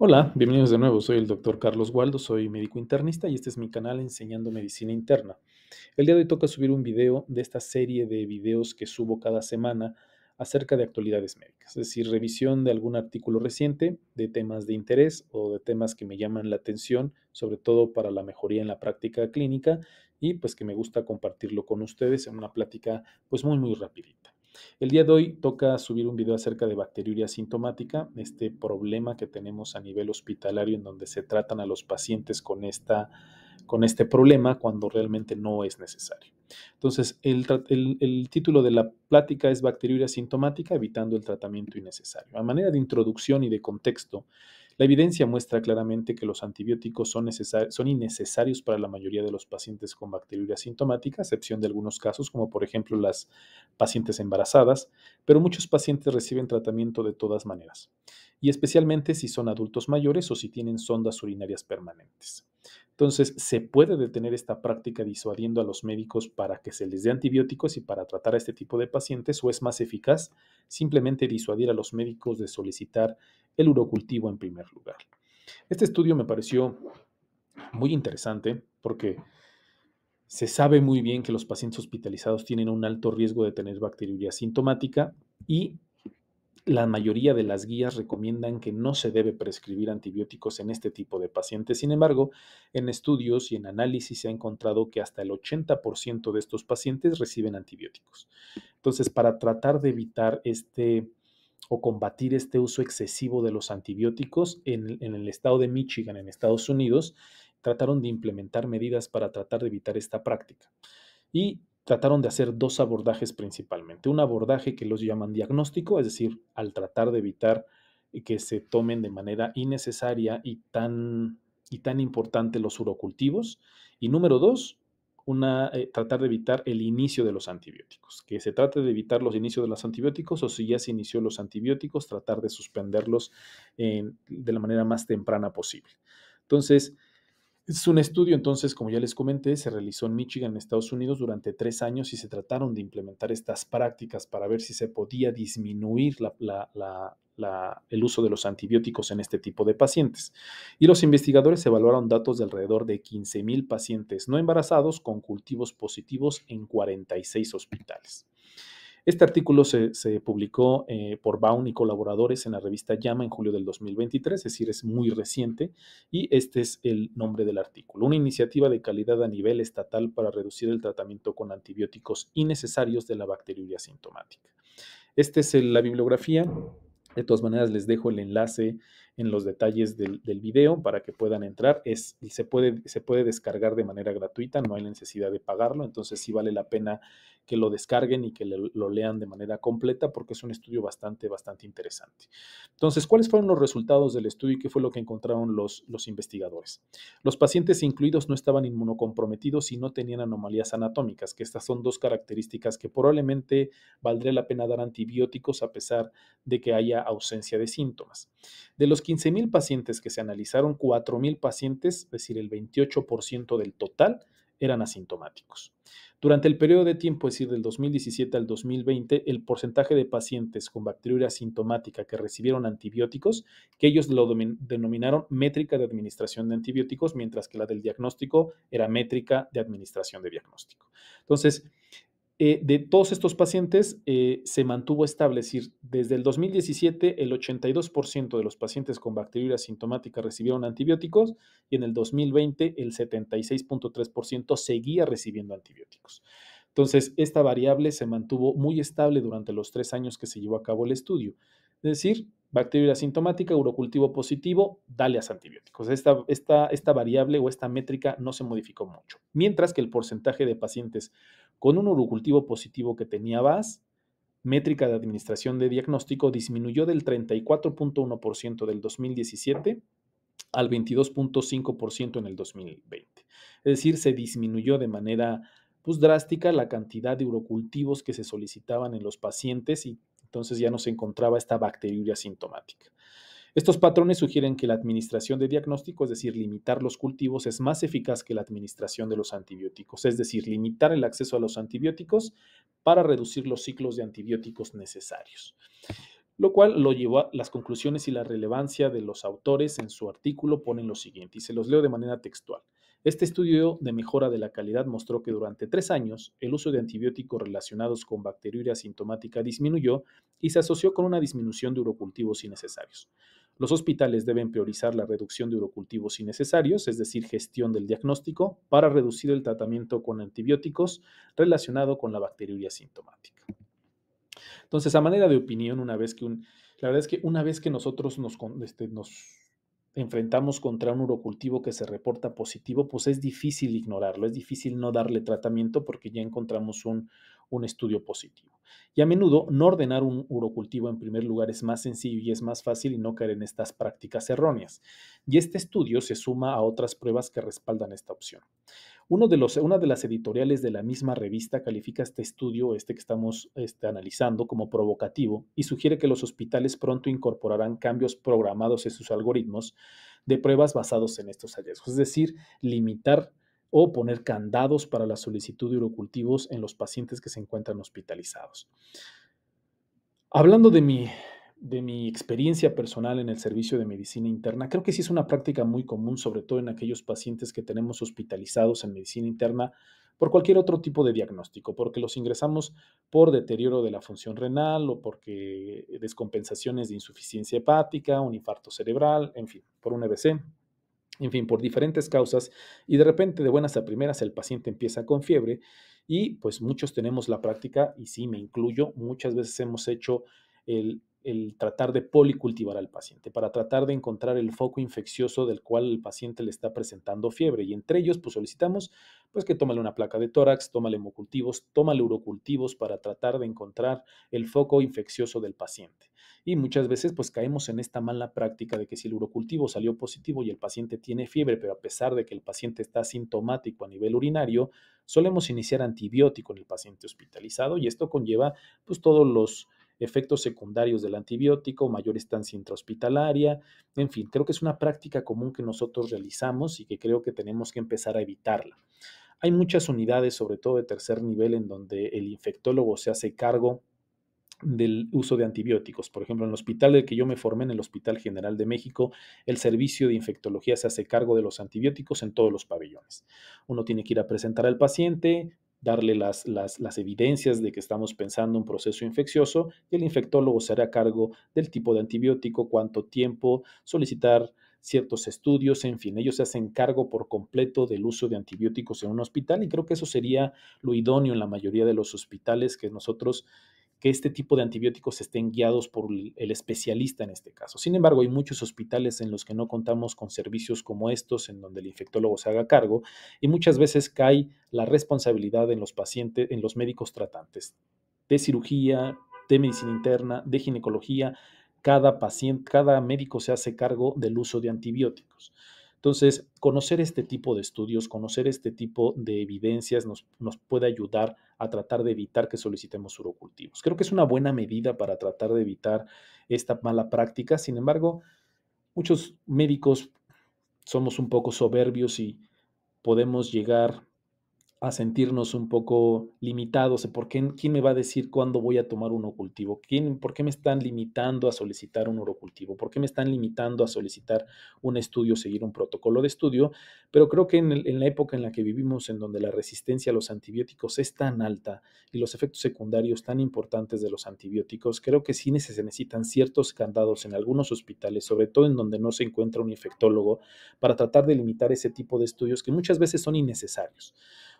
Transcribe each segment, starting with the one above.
Hola, bienvenidos de nuevo. Soy el doctor Carlos Waldo, soy médico internista y este es mi canal Enseñando Medicina Interna. El día de hoy toca subir un video de esta serie de videos que subo cada semana acerca de actualidades médicas, es decir, revisión de algún artículo reciente, de temas de interés o de temas que me llaman la atención, sobre todo para la mejoría en la práctica clínica y pues que me gusta compartirlo con ustedes en una plática pues muy muy rapidita. El día de hoy toca subir un video acerca de bacteriuria sintomática, este problema que tenemos a nivel hospitalario en donde se tratan a los pacientes con, esta, con este problema cuando realmente no es necesario. Entonces, el, el título de la plática es Bacteriuria sintomática, evitando el tratamiento innecesario. A manera de introducción y de contexto, la evidencia muestra claramente que los antibióticos son, innecesarios para la mayoría de los pacientes con bacteriuria sintomática, a excepción de algunos casos, como por ejemplo las pacientes embarazadas, pero muchos pacientes reciben tratamiento de todas maneras y especialmente si son adultos mayores o si tienen sondas urinarias permanentes. Entonces, se puede detener esta práctica disuadiendo a los médicos para que se les dé antibióticos y para tratar a este tipo de pacientes o es más eficaz simplemente disuadir a los médicos de solicitar el urocultivo en primer lugar. Este estudio me pareció muy interesante porque se sabe muy bien que los pacientes hospitalizados tienen un alto riesgo de tener bacteriuria sintomática y la mayoría de las guías recomiendan que no se debe prescribir antibióticos en este tipo de pacientes. Sin embargo, en estudios y en análisis se ha encontrado que hasta el 80% de estos pacientes reciben antibióticos. Entonces, para tratar de evitar este o combatir este uso excesivo de los antibióticos, en, el estado de Michigan, en Estados Unidos, trataron de implementar medidas para tratar de evitar esta práctica. Y trataron de hacer dos abordajes principalmente. Un abordaje que los llaman diagnóstico, es decir, al tratar de evitar que se tomen de manera innecesaria y tan, y tan importante los urocultivos. Y número dos, una, eh, tratar de evitar el inicio de los antibióticos. Que se trate de evitar los inicios de los antibióticos o si ya se inició los antibióticos, tratar de suspenderlos de la manera más temprana posible. Entonces, es un estudio, entonces, como ya les comenté, se realizó en Michigan, Estados Unidos, durante tres años y se trataron de implementar estas prácticas para ver si se podía disminuir el uso de los antibióticos en este tipo de pacientes. Y los investigadores evaluaron datos de alrededor de 15.000 pacientes no embarazados con cultivos positivos en 46 hospitales. Este artículo se, publicó eh, por BAUN y colaboradores en la revista Llama en julio del 2023, es decir, es muy reciente, y este es el nombre del artículo. Una iniciativa de calidad a nivel estatal para reducir el tratamiento con antibióticos innecesarios de la bacteriuria sintomática. Esta es la bibliografía. De todas maneras, les dejo el enlace en los detalles del, video para que puedan entrar. Es, se, puede, descargar de manera gratuita, no hay necesidad de pagarlo, entonces sí vale la pena que lo descarguen y que lo lean de manera completa porque es un estudio bastante, bastante interesante. Entonces, ¿cuáles fueron los resultados del estudio y qué fue lo que encontraron los, los investigadores? Los pacientes incluidos no estaban inmunocomprometidos y no tenían anomalías anatómicas, que estas son dos características que probablemente valdría la pena dar antibióticos a pesar de que haya ausencia de síntomas. De los 15.000 pacientes que se analizaron, 4.000 pacientes, es decir, el 28% del total, eran asintomáticos. Durante el periodo de tiempo, es decir, del 2017 al 2020, el porcentaje de pacientes con bacteria asintomática que recibieron antibióticos, que ellos lo denominaron métrica de administración de antibióticos, mientras que la del diagnóstico era métrica de administración de diagnóstico. Entonces, eh, de todos estos pacientes eh, se mantuvo estable, es decir, desde el 2017 el 82% de los pacientes con bacteria asintomática recibieron antibióticos y en el 2020 el 76.3% seguía recibiendo antibióticos. Entonces, esta variable se mantuvo muy estable durante los tres años que se llevó a cabo el estudio. Es decir, bacteria asintomática, urocultivo positivo, dale a antibióticos. esta variable o esta métrica no se modificó mucho. Mientras que el porcentaje de pacientes con un urocultivo positivo que tenía VAS, métrica de administración de diagnóstico disminuyó del 34.1% del 2017 al 22.5% en el 2020. Es decir, se disminuyó de manera pues, drástica la cantidad de urocultivos que se solicitaban en los pacientes y entonces ya no se encontraba esta bacteriuria sintomática. Estos patrones sugieren que la administración de diagnóstico, es decir, limitar los cultivos, es más eficaz que la administración de los antibióticos, es decir, limitar el acceso a los antibióticos para reducir los ciclos de antibióticos necesarios. Lo cual lo llevó a las conclusiones y la relevancia de los autores en su artículo ponen lo siguiente, y se los leo de manera textual. Este estudio de mejora de la calidad mostró que durante tres años el uso de antibióticos relacionados con bacteriuria sintomática disminuyó y se asoció con una disminución de urocultivos innecesarios. Los hospitales deben priorizar la reducción de urocultivos innecesarios, es decir, gestión del diagnóstico, para reducir el tratamiento con antibióticos relacionado con la bacteriuria sintomática. Entonces, a manera de opinión, una vez que un, la verdad es que una vez que nosotros nos, este, nos enfrentamos contra un urocultivo que se reporta positivo, pues es difícil ignorarlo, es difícil no darle tratamiento porque ya encontramos un, un estudio positivo. Y a menudo no ordenar un urocultivo en primer lugar es más sencillo y es más fácil y no caer en estas prácticas erróneas. Y este estudio se suma a otras pruebas que respaldan esta opción. Uno de los, una de las editoriales de la misma revista califica este estudio, este que estamos este, analizando, como provocativo y sugiere que los hospitales pronto incorporarán cambios programados en sus algoritmos de pruebas basados en estos hallazgos, es decir, limitar o poner candados para la solicitud de urocultivos en los pacientes que se encuentran hospitalizados. Hablando de mi, de mi experiencia personal en el servicio de medicina interna, creo que sí es una práctica muy común, sobre todo en aquellos pacientes que tenemos hospitalizados en medicina interna por cualquier otro tipo de diagnóstico, porque los ingresamos por deterioro de la función renal o porque eh, descompensaciones de insuficiencia hepática, un infarto cerebral, en fin, por un EBC, en fin, por diferentes causas, y de repente de buenas a primeras el paciente empieza con fiebre y pues muchos tenemos la práctica, y sí, me incluyo, muchas veces hemos hecho el el tratar de policultivar al paciente, para tratar de encontrar el foco infeccioso del cual el paciente le está presentando fiebre. Y entre ellos, pues solicitamos pues, que tómale una placa de tórax, tómale hemocultivos, tómale urocultivos para tratar de encontrar el foco infeccioso del paciente. Y muchas veces pues caemos en esta mala práctica de que si el urocultivo salió positivo y el paciente tiene fiebre, pero a pesar de que el paciente está sintomático a nivel urinario, solemos iniciar antibiótico en el paciente hospitalizado y esto conlleva pues todos los efectos secundarios del antibiótico, mayor estancia intrahospitalaria, en fin, creo que es una práctica común que nosotros realizamos y que creo que tenemos que empezar a evitarla. Hay muchas unidades, sobre todo de tercer nivel, en donde el infectólogo se hace cargo del uso de antibióticos. Por ejemplo, en el hospital del que yo me formé, en el Hospital General de México, el servicio de infectología se hace cargo de los antibióticos en todos los pabellones. Uno tiene que ir a presentar al paciente, darle las, las, evidencias de que estamos pensando un proceso infeccioso y el infectólogo se hará cargo del tipo de antibiótico, cuánto tiempo, solicitar ciertos estudios, en fin, ellos se hacen cargo por completo del uso de antibióticos en un hospital y creo que eso sería lo idóneo en la mayoría de los hospitales que nosotros que este tipo de antibióticos estén guiados por el especialista en este caso. Sin embargo, hay muchos hospitales en los que no contamos con servicios como estos, en donde el infectólogo se haga cargo, y muchas veces cae la responsabilidad en los pacientes, en los médicos tratantes de cirugía, de medicina interna, de ginecología. Cada paciente, cada médico se hace cargo del uso de antibióticos. Entonces, conocer este tipo de estudios, conocer este tipo de evidencias nos, puede ayudar a tratar de evitar que solicitemos urocultivos. Creo que es una buena medida para tratar de evitar esta mala práctica. Sin embargo, muchos médicos somos un poco soberbios y podemos llegar a sentirnos un poco limitados. ¿Por qué, ¿Quién me va a decir cuándo voy a tomar un orocultivo ¿Quién, ¿Por qué me están limitando a solicitar un orocultivo ¿Por qué me están limitando a solicitar un estudio, seguir un protocolo de estudio? Pero creo que en, en la época en la que vivimos, en donde la resistencia a los antibióticos es tan alta y los efectos secundarios tan importantes de los antibióticos, creo que sí se necesitan ciertos candados en algunos hospitales, sobre todo en donde no se encuentra un infectólogo, para tratar de limitar ese tipo de estudios que muchas veces son innecesarios.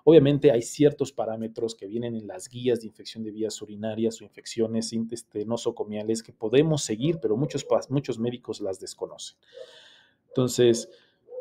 Obviamente hay ciertos parámetros que vienen en las guías de infección de vías urinarias o infecciones intestinosocomiales que podemos seguir, pero muchos, muchos médicos las desconocen. Entonces,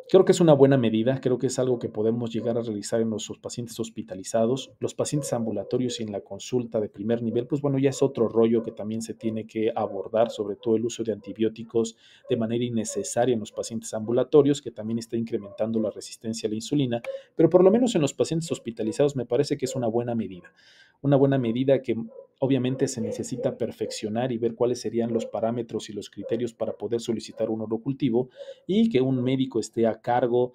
Creo que es una buena medida, creo que es algo que podemos llegar a realizar en los pacientes hospitalizados, los pacientes ambulatorios y en la consulta de primer nivel, pues bueno, ya es otro rollo que también se tiene que abordar, sobre todo el uso de antibióticos de manera innecesaria en los pacientes ambulatorios, que también está incrementando la resistencia a la insulina, pero por lo menos en los pacientes hospitalizados me parece que es una buena medida, una buena medida que Obviamente se necesita perfeccionar y ver cuáles serían los parámetros y los criterios para poder solicitar un urocultivo y que un médico esté a cargo,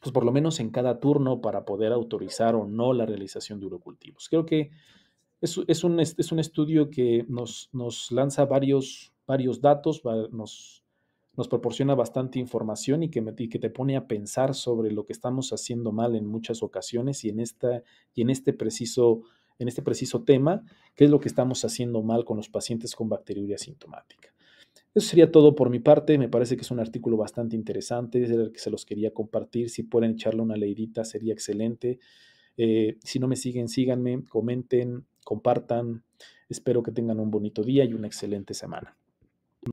pues por lo menos en cada turno para poder autorizar o no la realización de urocultivos. Creo que es, es, un, es un, estudio que nos, lanza varios, varios datos, nos, nos, proporciona bastante información y que, que, te pone a pensar sobre lo que estamos haciendo mal en muchas ocasiones y en, esta, y en este preciso en este preciso tema, qué es lo que estamos haciendo mal con los pacientes con bacteriuria sintomática. Eso sería todo por mi parte. Me parece que es un artículo bastante interesante, es el que se los quería compartir. Si pueden echarle una leidita, sería excelente. Eh, si no me siguen, síganme, comenten, compartan. Espero que tengan un bonito día y una excelente semana.